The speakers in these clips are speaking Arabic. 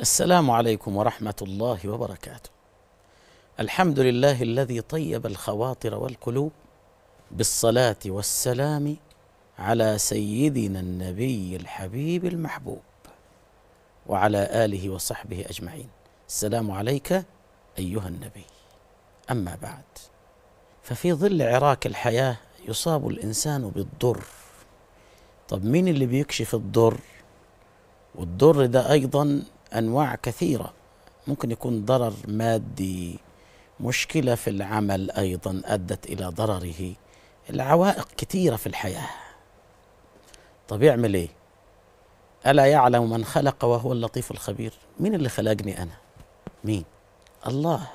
السلام عليكم ورحمة الله وبركاته. الحمد لله الذي طيب الخواطر والقلوب بالصلاة والسلام على سيدنا النبي الحبيب المحبوب وعلى آله وصحبه أجمعين. السلام عليك أيها النبي. أما بعد ففي ظل عراك الحياة يصاب الإنسان بالضر. طب مين اللي بيكشف الضر؟ والضر ده أيضا أنواع كثيرة ممكن يكون ضرر مادي مشكلة في العمل أيضا أدت إلى ضرره العوائق كثيرة في الحياة طب يعمل إيه؟ ألا يعلم من خلق وهو اللطيف الخبير مين اللي خلقني أنا؟ مين؟ الله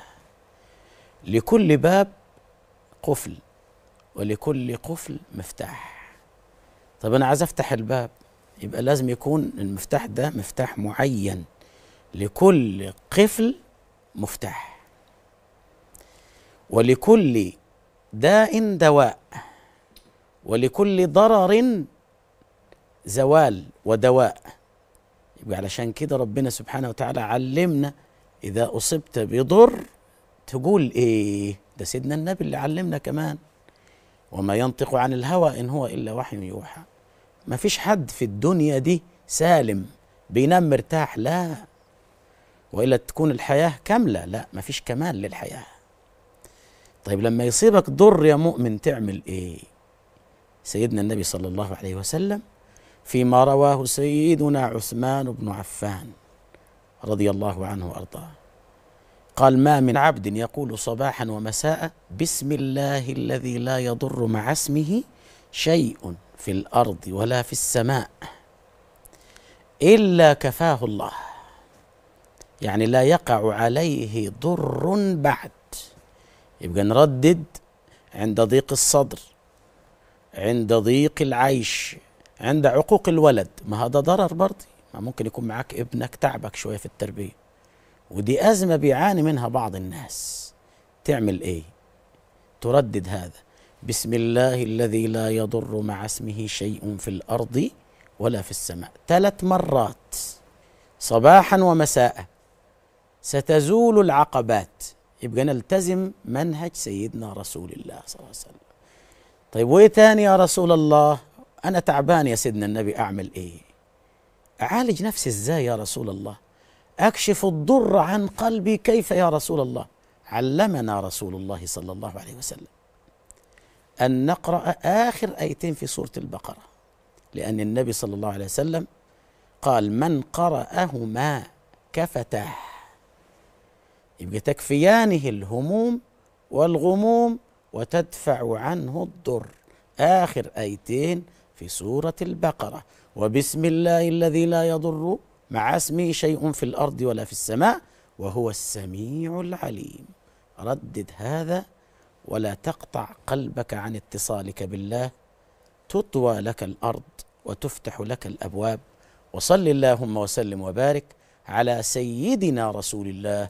لكل باب قفل ولكل قفل مفتاح طب أنا عايز أفتح الباب يبقى لازم يكون المفتاح ده مفتاح معين لكل قفل مفتاح ولكل داء دواء ولكل ضرر زوال ودواء يبقى علشان كده ربنا سبحانه وتعالى علمنا إذا أصبت بضر تقول إيه ده سيدنا النبي اللي علمنا كمان وما ينطق عن الهوى إن هو إلا وحي يوحى ما فيش حد في الدنيا دي سالم بينام مرتاح لا والا تكون الحياه كامله لا ما فيش كمال للحياه طيب لما يصيبك ضر يا مؤمن تعمل ايه سيدنا النبي صلى الله عليه وسلم فيما رواه سيدنا عثمان بن عفان رضي الله عنه وارضاه قال ما من عبد يقول صباحا ومساء بسم الله الذي لا يضر مع اسمه شيء في الارض ولا في السماء الا كفاه الله يعني لا يقع عليه ضر بعد يبقى نردد عند ضيق الصدر عند ضيق العيش عند عقوق الولد ما هذا ضرر برضه ما ممكن يكون معك ابنك تعبك شويه في التربيه ودي ازمه بيعاني منها بعض الناس تعمل ايه تردد هذا بسم الله الذي لا يضر مع اسمه شيء في الارض ولا في السماء ثلاث مرات صباحا ومساء ستزول العقبات يبقى نلتزم منهج سيدنا رسول الله صلى الله عليه وسلم طيب وإيه ثاني يا رسول الله أنا تعبان يا سيدنا النبي أعمل إيه أعالج نفسي إزاي يا رسول الله أكشف الضر عن قلبي كيف يا رسول الله علمنا رسول الله صلى الله عليه وسلم أن نقرأ آخر آيتين في سورة البقرة لأن النبي صلى الله عليه وسلم قال من قرأهما كفتح يبقى تكفيانه الهموم والغموم وتدفع عنه الضر آخر آيتين في سورة البقرة وبسم الله الذي لا يضر مع اسمه شيء في الأرض ولا في السماء وهو السميع العليم ردد هذا ولا تقطع قلبك عن اتصالك بالله تطوى لك الأرض وتفتح لك الأبواب وصل اللهم وسلم وبارك على سيدنا رسول الله